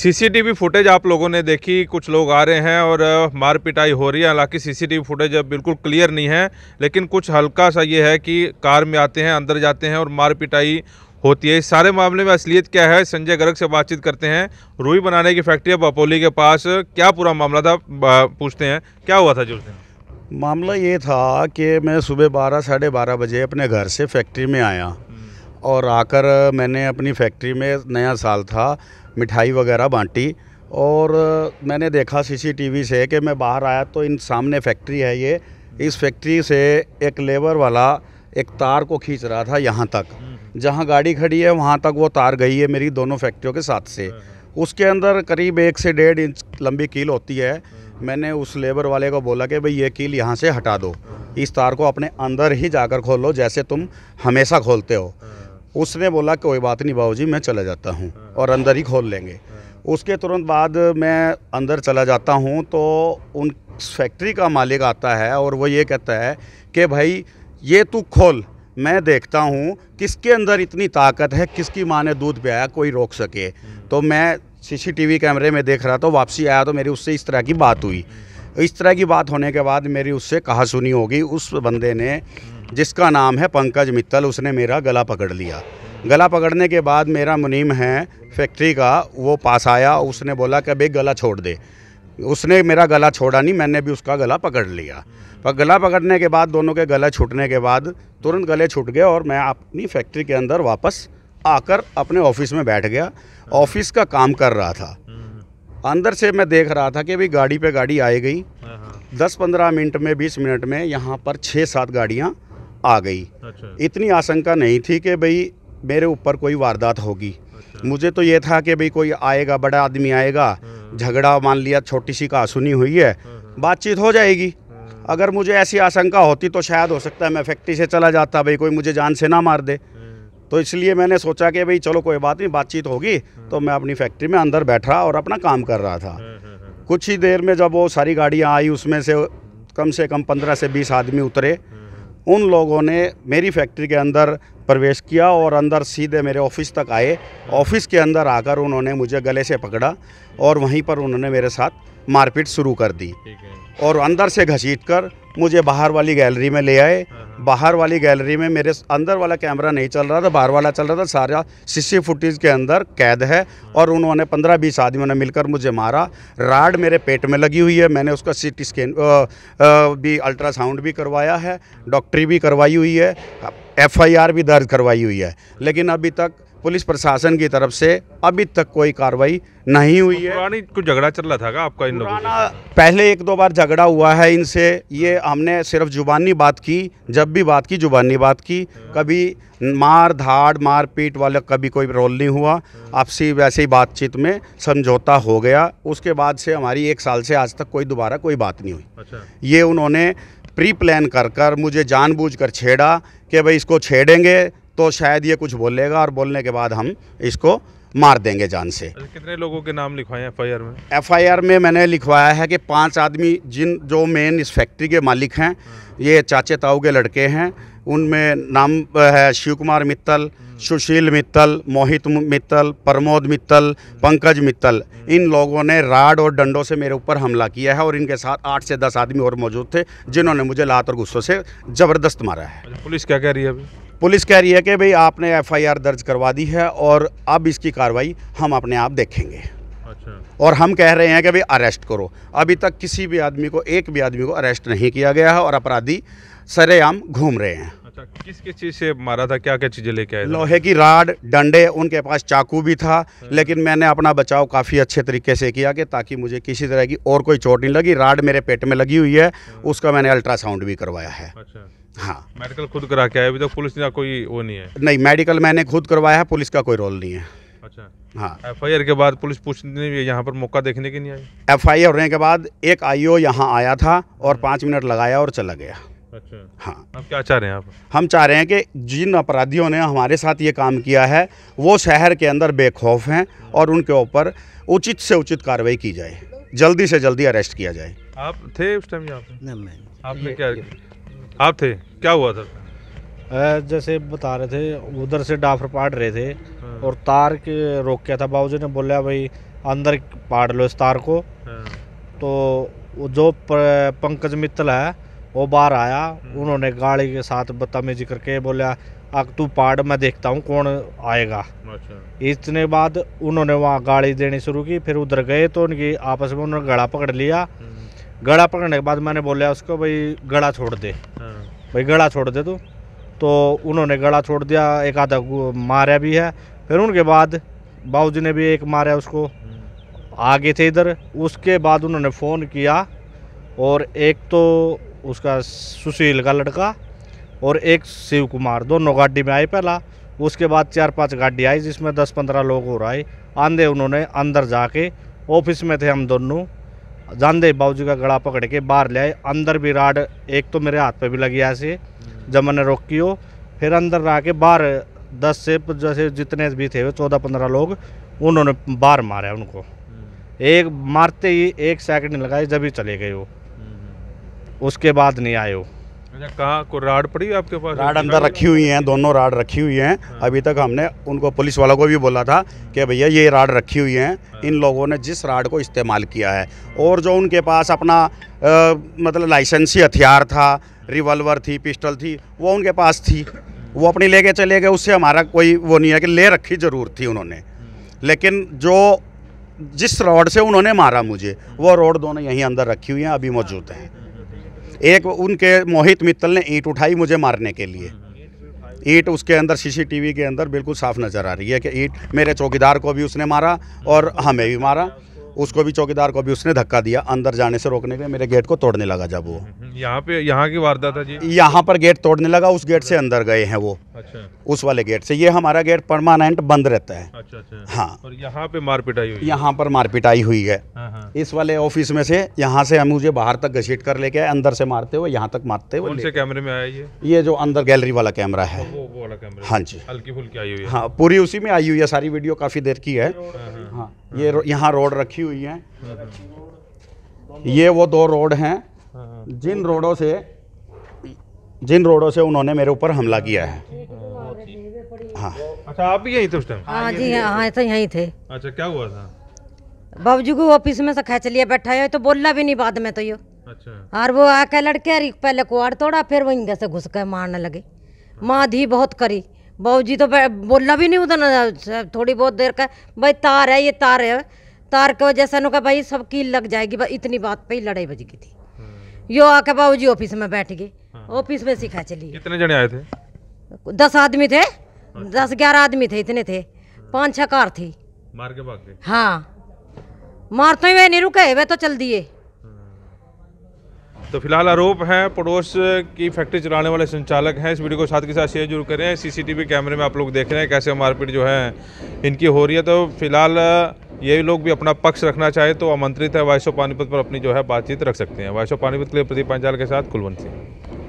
CCTV footage आप लोगों ने देखी कुछ लोग आ रहे हैं और मार पिटाई हो रही है हालांकि सीसीटीवी फुटेज अब बिल्कुल क्लियर नहीं है लेकिन कुछ हल्का सा ये है कि कार में आते हैं अंदर जाते हैं और मार पिटाई होती है इस सारे मामले में असलियत क्या है संजय गर्ग से बातचीत करते हैं रूई बनाने की फैक्ट्री अब बपोली के पास क्या पूरा मामला था पूछते हैं क्या हुआ था जुलते मामला ये था कि मैं सुबह बारह साढ़े बारह बजे अपने घर से फैक्ट्री में आया और आकर मैंने अपनी फैक्ट्री में नया साल था मिठाई वगैरह बांटी और मैंने देखा सीसीटीवी से कि मैं बाहर आया तो इन सामने फैक्ट्री है ये इस फैक्ट्री से एक लेबर वाला एक तार को खींच रहा था यहाँ तक हम्म। जहाँ गाड़ी खड़ी है वहाँ तक वो तार गई है मेरी दोनों फैक्ट्रियों के साथ से हाँ, हाँ। उसके अंदर करीब एक से डेढ़ इंच लंबी कील होती है मैंने उस लेबर वाले को बोला कि भाई ये कील यहाँ से हटा दो इस तार को अपने अंदर ही जाकर खोल लो जैसे तुम हमेशा खोलते हो हाँ। उसने बोला कोई बात नहीं बाबू जी मैं चला जाता हूँ और अंदर ही खोल लेंगे उसके तुरंत बाद मैं अंदर चला जाता हूँ तो उन फैक्ट्री का मालिक आता है और वो ये कहता है कि भाई ये तू खोल मैं देखता हूँ किसके अंदर इतनी ताकत है किसकी माँ ने दूध पियाया कोई रोक सके तो मैं सीसीटीवी कैमरे में देख रहा था वापसी आया तो मेरी उससे इस तरह की बात हुई इस तरह की बात होने के बाद मेरी उससे कहा सुनी होगी उस बंदे ने जिसका नाम है पंकज मित्तल उसने मेरा गला पकड़ लिया गला पकड़ने के बाद मेरा मुनीम है फैक्ट्री का वो पास आया उसने बोला कि भाई गला छोड़ दे उसने मेरा गला छोड़ा नहीं मैंने भी उसका गला पकड़ लिया पर गला पकड़ने के बाद दोनों के गला छूटने के बाद तुरंत गले छूट गए और मैं अपनी फैक्ट्री के अंदर वापस आकर अपने ऑफिस में बैठ गया ऑफिस का काम कर रहा था अंदर से मैं देख रहा था कि भाई गाड़ी पे गाड़ी आई गई हाँ, हाँ। दस पंद्रह मिनट में बीस मिनट में यहाँ पर छः सात गाड़ियाँ आ गई अच्छा। इतनी आशंका नहीं थी कि भाई मेरे ऊपर कोई वारदात होगी अच्छा। मुझे तो ये था कि भाई कोई आएगा बड़ा आदमी आएगा हाँ। झगड़ा मान लिया छोटी सी सुनी हुई है हाँ, हाँ। बातचीत हो जाएगी अगर मुझे ऐसी आशंका होती तो शायद हो सकता है मैं फैक्ट्री से चला जाता भाई कोई मुझे जान से ना मार दे तो इसलिए मैंने सोचा कि भाई चलो कोई बात नहीं बातचीत होगी तो मैं अपनी फैक्ट्री में अंदर बैठ रहा और अपना काम कर रहा था कुछ ही देर में जब वो सारी गाड़ियाँ आई उसमें से कम से कम पंद्रह से बीस आदमी उतरे उन लोगों ने मेरी फैक्ट्री के अंदर प्रवेश किया और अंदर सीधे मेरे ऑफिस तक आए ऑफिस के अंदर आकर उन्होंने मुझे गले से पकड़ा और वहीं पर उन्होंने मेरे साथ मारपीट शुरू कर दी और अंदर से घसीट कर मुझे बाहर वाली गैलरी में ले आए हाँ, हाँ। बाहर वाली गैलरी में मेरे अंदर वाला कैमरा नहीं चल रहा था बाहर वाला चल रहा था सारा सीसी फुटेज के अंदर कैद है और उन्होंने पंद्रह बीस आदमियों ने मिलकर मुझे मारा राड मेरे पेट में लगी हुई है मैंने उसका सी टी स्कैन भी अल्ट्रासाउंड भी करवाया है डॉक्टरी भी करवाई हुई है एफआईआर भी दर्ज करवाई हुई है लेकिन अभी तक पुलिस प्रशासन की तरफ से अभी तक कोई कार्रवाई नहीं हुई है पुरानी कुछ झगड़ा चल रहा था का आपका इन लोगों से पहले एक दो बार झगड़ा हुआ है इनसे ये हमने सिर्फ जुबानी बात की जब भी बात की जुबानी बात की कभी मार धाड़ मार पीट वाला कभी कोई रोल नहीं हुआ आपसी वैसे ही बातचीत में समझौता हो गया उसके बाद से हमारी एक साल से आज तक कोई दोबारा कोई बात नहीं हुई अच्छा। ये उन्होंने प्री प्लान कर कर मुझे कर छेड़ा कि भाई इसको छेड़ेंगे तो शायद ये कुछ बोलेगा और बोलने के बाद हम इसको मार देंगे जान से कितने लोगों के नाम लिखवाए एफ आई आर में एफ आई आर में मैंने लिखवाया है कि पांच आदमी जिन जो मेन इस फैक्ट्री के मालिक हैं हाँ। ये चाचे ताऊ के लड़के हैं उनमें नाम है शिव कुमार मित्तल हम्म। सुशील मित्तल मोहित मित्तल प्रमोद मित्तल हम्म। पंकज मित्तल हम्म। इन लोगों ने राड और डंडों से मेरे ऊपर हमला किया है और इनके साथ आठ से दस आदमी और मौजूद थे जिन्होंने मुझे लात और गुस्सों से ज़बरदस्त मारा है अच्छा, पुलिस क्या कह रही है अभी पुलिस कह रही है कि भाई आपने एफआईआर दर्ज करवा दी है और अब इसकी कार्रवाई हम अपने आप देखेंगे अच्छा। और हम कह रहे हैं कि भाई अरेस्ट करो अभी तक किसी भी आदमी को एक भी आदमी को अरेस्ट नहीं किया गया है और अपराधी सरेआम घूम रहे हैं अच्छा किस किस चीज़ से मारा था क्या क्या चीज़ें लेके आए लोहे की राड डंडे उनके पास चाकू भी था हाँ। लेकिन मैंने अपना बचाव काफ़ी अच्छे तरीके से किया कि ताकि मुझे किसी तरह की और कोई चोट नहीं लगी राड मेरे पेट में लगी हुई है हाँ। उसका मैंने अल्ट्रासाउंड भी करवाया है अच्छा हाँ मेडिकल खुद करा के आए अभी तक पुलिस का कोई वो नहीं है नहीं मेडिकल मैंने खुद करवाया है पुलिस का कोई रोल नहीं है अच्छा हाँ एफ के बाद पुलिस पूछने भी यहाँ पर मौका देखने के नहीं आई एफ आई होने के बाद एक आई ओ यहाँ आया था और पाँच मिनट लगाया और चला गया अच्छा हाँ आप क्या चाह रहे हैं आप हम चाह रहे हैं कि जिन अपराधियों ने हमारे साथ ये काम किया है वो शहर के अंदर बेखौफ हैं और उनके ऊपर उचित से उचित कार्रवाई की जाए जल्दी से जल्दी अरेस्ट किया जाए आप थे उस टाइम यहाँ पे आपने क्या आप थे क्या हुआ था जैसे बता रहे थे उधर से डाफर पाड़ रहे थे हाँ। और तार के रोक किया था बाबूजी ने बोला भाई अंदर पाट लो इस तार को हाँ। तो जो पंकज मित्तल है वो बाहर आया हाँ। उन्होंने गाड़ी के साथ बदतमीजी करके बोला अब तू पाड़ मैं देखता हूँ कौन आएगा अच्छा। इतने बाद उन्होंने वहाँ गाड़ी देनी शुरू की फिर उधर गए तो उनकी आपस में उन्होंने गला पकड़ लिया गड़ा पकड़ने के बाद मैंने बोला उसको भाई गड़ा छोड़ दे हाँ। भाई गड़ा छोड़ दे तू तो उन्होंने गड़ा छोड़ दिया एक आधा मारा भी है फिर उनके बाद बाबू ने भी एक मारा उसको हम्म। आगे थे इधर उसके बाद उन्होंने फ़ोन किया और एक तो उसका सुशील का लड़का और एक शिव कुमार दोनों गाड़ी में आए पहला उसके बाद चार पांच गाड़ी आई जिसमें दस पंद्रह लोग और आए आंधे उन्होंने अंदर जाके ऑफिस में थे हम दोनों जानदे बाबूजी का गला पकड़ के बाहर ले आए अंदर भी राड एक तो मेरे हाथ पे भी लगी ऐसे जब मैंने रोकी हो फिर अंदर के बाहर दस से जैसे जितने भी थे चौदह पंद्रह लोग उन्होंने बाहर मारा उनको हम्म। एक मारते ही एक सेकंड लगाए जब ही चले गए वो हम्म। उसके बाद नहीं आए वो कहा अच्छा, कहाँ को राड पड़ी आपके पास राड अंदर रखी हुई हैं दोनों राड रखी हुई हैं हाँ। अभी तक हमने उनको पुलिस वालों को भी बोला था कि भैया ये राड रखी हुई हैं हाँ। इन लोगों ने जिस राड को इस्तेमाल किया है और जो उनके पास अपना आ, मतलब लाइसेंसी हथियार था रिवॉल्वर थी पिस्टल थी वो उनके पास थी वो अपनी लेके चले गए उससे हमारा कोई वो नहीं है कि ले रखी ज़रूर थी उन्होंने हाँ। लेकिन जो जिस रोड से उन्होंने मारा मुझे वो रोड दोनों यहीं अंदर रखी हुई हैं अभी मौजूद हैं एक उनके मोहित मित्तल ने ईट उठाई मुझे मारने के लिए ईट उसके अंदर सीसीटीवी के अंदर बिल्कुल साफ नज़र आ रही है कि ईट मेरे चौकीदार को भी उसने मारा और हमें भी मारा उसको भी चौकीदार को भी उसने धक्का दिया अंदर जाने से रोकने के लिए मेरे गेट को तोड़ने लगा जब वो हम्म, हम्म, यहाँ पे यहाँ की वारदात है जी यहाँ पर गेट तोड़ने लगा उस गेट से अंदर गए हैं वो अच्छा उस वाले गेट से ये हमारा गेट परमानेंट बंद रहता है अच्छा अच्छा हाँ और यहाँ पे मारपीट आई यहाँ पर मारपीट आई हुई है हाँ, हाँ। इस वाले ऑफिस में से यहाँ से हम मुझे बाहर तक घसीट कर लेके आए अंदर से मारते हुए यहाँ तक मारते हुए कैमरे में आया ये ये जो अंदर गैलरी वाला कैमरा है हाँ जी हल्की फुल्की आई हुई है हाँ पूरी उसी में आई हुई है सारी वीडियो काफी देर की है हाँ, हाँ ये रो, यहाँ रोड रखी हुई है हाँ। ये वो दो रोड हैं हाँ, हाँ। जिन रोडों से जिन रोडों से उन्होंने मेरे ऊपर हमला किया है हाँ अच्छा आप भी यहीं थे उस टाइम जी हाँ तो यहीं थे अच्छा क्या हुआ था बाबूजी को ऑफिस में से खेच लिया बैठा है तो बोलना भी नहीं बाद में तो यो अच्छा और वो आके लड़के पहले कुआड़ तोड़ा फिर वहीं से घुस के मारने लगे माँ धी बहुत करी बहू जी तो बोलना भी नहीं उधर थोड़ी बहुत देर का भाई तार है ये तार है तार की वजह से का भाई सब कील लग जाएगी भाई इतनी बात पे ही लड़ाई बज गई थी हम्म। यो आके बाबू जी ऑफिस में बैठ गए हाँ। ऑफिस में सिखा चली कितने जने आए थे दस आदमी थे अच्छा। दस ग्यारह आदमी थे इतने थे पाँच छः कार थी मार के भाग गए हाँ मारते तो हुए नहीं रुके वे तो चल दिए तो फिलहाल आरोप है पड़ोस की फैक्ट्री चलाने वाले संचालक हैं इस वीडियो को साथ के साथ शेयर जरूर करें सीसीटीवी कैमरे में आप लोग देख रहे हैं कैसे मारपीट जो है इनकी हो रही है तो फिलहाल ये लोग भी अपना पक्ष रखना चाहे तो आमंत्रित है वायसो पानीपत पर अपनी जो है बातचीत रख सकते हैं वायसो पानीपत के लिए प्रदीप पांचाल के साथ कुलवंत सिंह